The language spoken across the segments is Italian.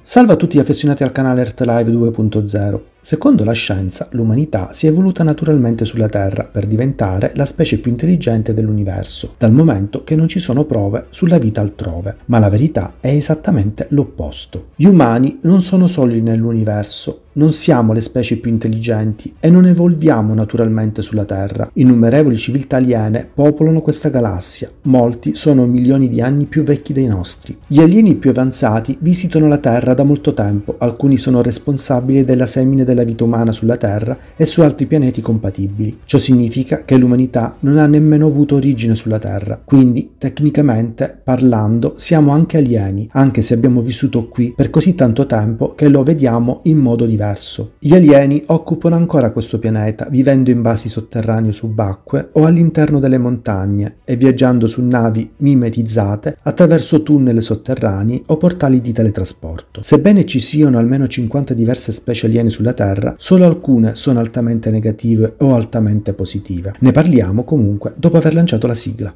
Salve a tutti gli affezionati al canale Earth Live 2.0. Secondo la scienza, l'umanità si è evoluta naturalmente sulla Terra per diventare la specie più intelligente dell'universo, dal momento che non ci sono prove sulla vita altrove, ma la verità è esattamente l'opposto. Gli umani non sono soli nell'universo, non siamo le specie più intelligenti e non evolviamo naturalmente sulla Terra. Innumerevoli civiltà aliene popolano questa galassia, molti sono milioni di anni più vecchi dei nostri. Gli alieni più avanzati visitano la Terra da molto tempo, alcuni sono responsabili della semina del della vita umana sulla Terra e su altri pianeti compatibili. Ciò significa che l'umanità non ha nemmeno avuto origine sulla Terra, quindi tecnicamente parlando siamo anche alieni, anche se abbiamo vissuto qui per così tanto tempo che lo vediamo in modo diverso. Gli alieni occupano ancora questo pianeta, vivendo in basi sotterranee o subacquee o all'interno delle montagne e viaggiando su navi mimetizzate attraverso tunnel sotterranei o portali di teletrasporto. Sebbene ci siano almeno 50 diverse specie aliene sulla Terra, terra, solo alcune sono altamente negative o altamente positive. Ne parliamo comunque dopo aver lanciato la sigla.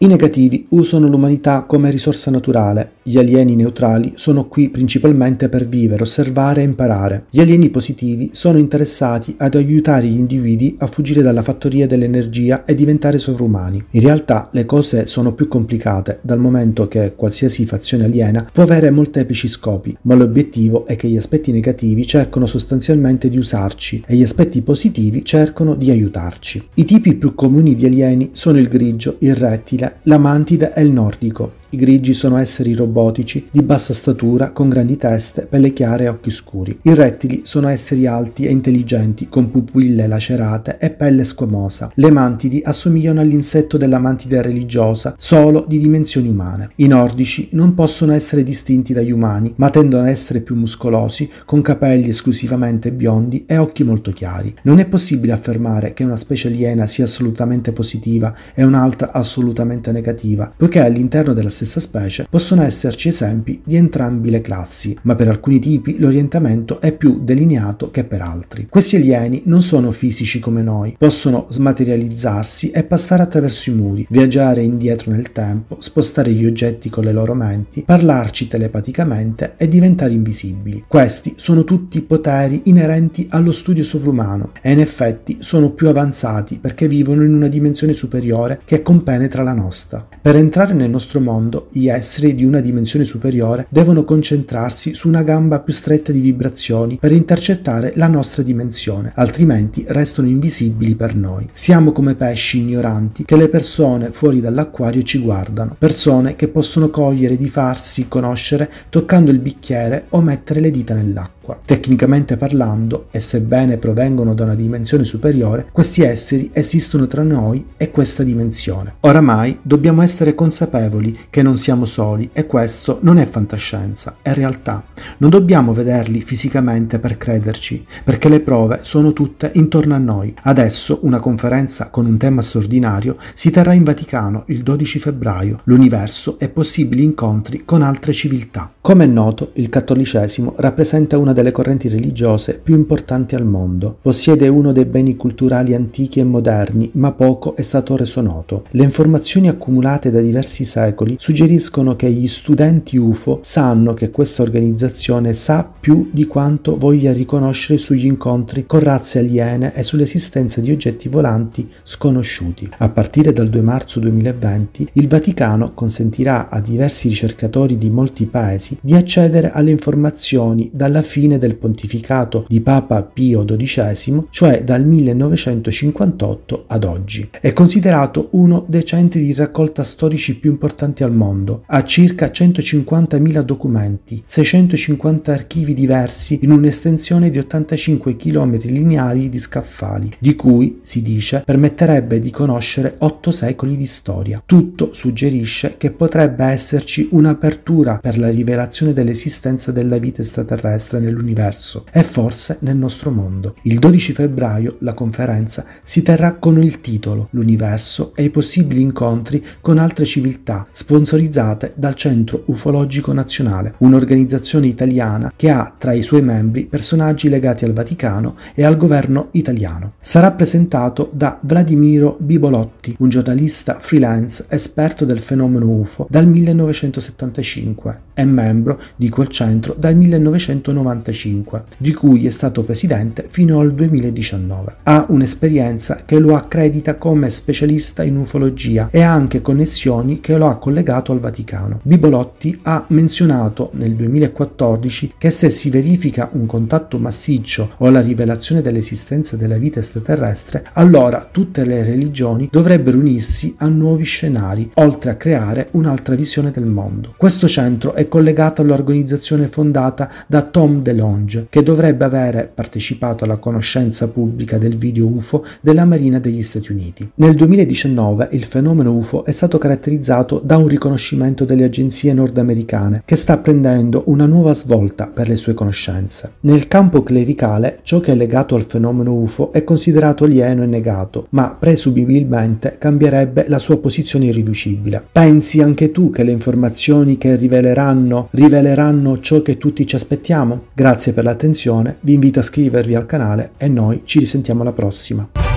I negativi usano l'umanità come risorsa naturale, gli alieni neutrali sono qui principalmente per vivere, osservare e imparare. Gli alieni positivi sono interessati ad aiutare gli individui a fuggire dalla fattoria dell'energia e diventare sovrumani. In realtà le cose sono più complicate dal momento che qualsiasi fazione aliena può avere molteplici scopi, ma l'obiettivo è che gli aspetti negativi cercano sostanzialmente di usarci e gli aspetti positivi cercano di aiutarci. I tipi più comuni di alieni sono il grigio, il rettile, la mantida è il nordico, i grigi sono esseri robotici, di bassa statura, con grandi teste, pelle chiare e occhi scuri. I rettili sono esseri alti e intelligenti, con pupille lacerate e pelle squamosa. Le mantidi assomigliano all'insetto della mantide religiosa, solo di dimensioni umane. I nordici non possono essere distinti dagli umani, ma tendono ad essere più muscolosi, con capelli esclusivamente biondi e occhi molto chiari. Non è possibile affermare che una specie aliena sia assolutamente positiva e un'altra assolutamente negativa, poiché all'interno della stessa specie possono esserci esempi di entrambi le classi, ma per alcuni tipi l'orientamento è più delineato che per altri. Questi alieni non sono fisici come noi, possono smaterializzarsi e passare attraverso i muri, viaggiare indietro nel tempo, spostare gli oggetti con le loro menti, parlarci telepaticamente e diventare invisibili. Questi sono tutti poteri inerenti allo studio sovrumano e in effetti sono più avanzati perché vivono in una dimensione superiore che compenetra la nostra. Per entrare nel nostro mondo quando gli esseri di una dimensione superiore devono concentrarsi su una gamba più stretta di vibrazioni per intercettare la nostra dimensione, altrimenti restano invisibili per noi. Siamo come pesci ignoranti che le persone fuori dall'acquario ci guardano, persone che possono cogliere di farsi conoscere toccando il bicchiere o mettere le dita nell'acqua acqua. Tecnicamente parlando, e sebbene provengono da una dimensione superiore, questi esseri esistono tra noi e questa dimensione. Oramai dobbiamo essere consapevoli che non siamo soli e questo non è fantascienza, è realtà. Non dobbiamo vederli fisicamente per crederci, perché le prove sono tutte intorno a noi. Adesso una conferenza con un tema straordinario si terrà in Vaticano il 12 febbraio, l'universo e possibili incontri con altre civiltà. Come è noto, il cattolicesimo rappresenta una delle correnti religiose più importanti al mondo. Possiede uno dei beni culturali antichi e moderni, ma poco è stato reso noto. Le informazioni accumulate da diversi secoli suggeriscono che gli studenti UFO sanno che questa organizzazione sa più di quanto voglia riconoscere sugli incontri con razze aliene e sull'esistenza di oggetti volanti sconosciuti. A partire dal 2 marzo 2020, il Vaticano consentirà a diversi ricercatori di molti paesi di accedere alle informazioni dalla fine fine del pontificato di Papa Pio XII, cioè dal 1958 ad oggi. È considerato uno dei centri di raccolta storici più importanti al mondo, ha circa 150.000 documenti, 650 archivi diversi in un'estensione di 85 km lineari di scaffali, di cui, si dice, permetterebbe di conoscere 8 secoli di storia. Tutto suggerisce che potrebbe esserci un'apertura per la rivelazione dell'esistenza della vita extraterrestre nell'universo dell'universo e forse nel nostro mondo. Il 12 febbraio la conferenza si terrà con il titolo L'universo e i possibili incontri con altre civiltà, sponsorizzate dal Centro Ufologico Nazionale, un'organizzazione italiana che ha tra i suoi membri personaggi legati al Vaticano e al governo italiano. Sarà presentato da Vladimiro Bibolotti, un giornalista freelance esperto del fenomeno UFO dal 1975 e membro di quel centro dal 1995. 1985, di cui è stato presidente fino al 2019. Ha un'esperienza che lo accredita come specialista in ufologia e ha anche connessioni che lo ha collegato al Vaticano. Bibolotti ha menzionato nel 2014 che se si verifica un contatto massiccio o la rivelazione dell'esistenza della vita extraterrestre, allora tutte le religioni dovrebbero unirsi a nuovi scenari, oltre a creare un'altra visione del mondo. Questo centro è collegato all'organizzazione fondata da Tom de che dovrebbe avere partecipato alla conoscenza pubblica del video UFO della Marina degli Stati Uniti. Nel 2019 il fenomeno UFO è stato caratterizzato da un riconoscimento delle agenzie nordamericane che sta prendendo una nuova svolta per le sue conoscenze. Nel campo clericale ciò che è legato al fenomeno UFO è considerato alieno e negato, ma presumibilmente cambierebbe la sua posizione irriducibile. Pensi anche tu che le informazioni che riveleranno riveleranno ciò che tutti ci aspettiamo? Grazie per l'attenzione, vi invito a iscrivervi al canale e noi ci risentiamo alla prossima.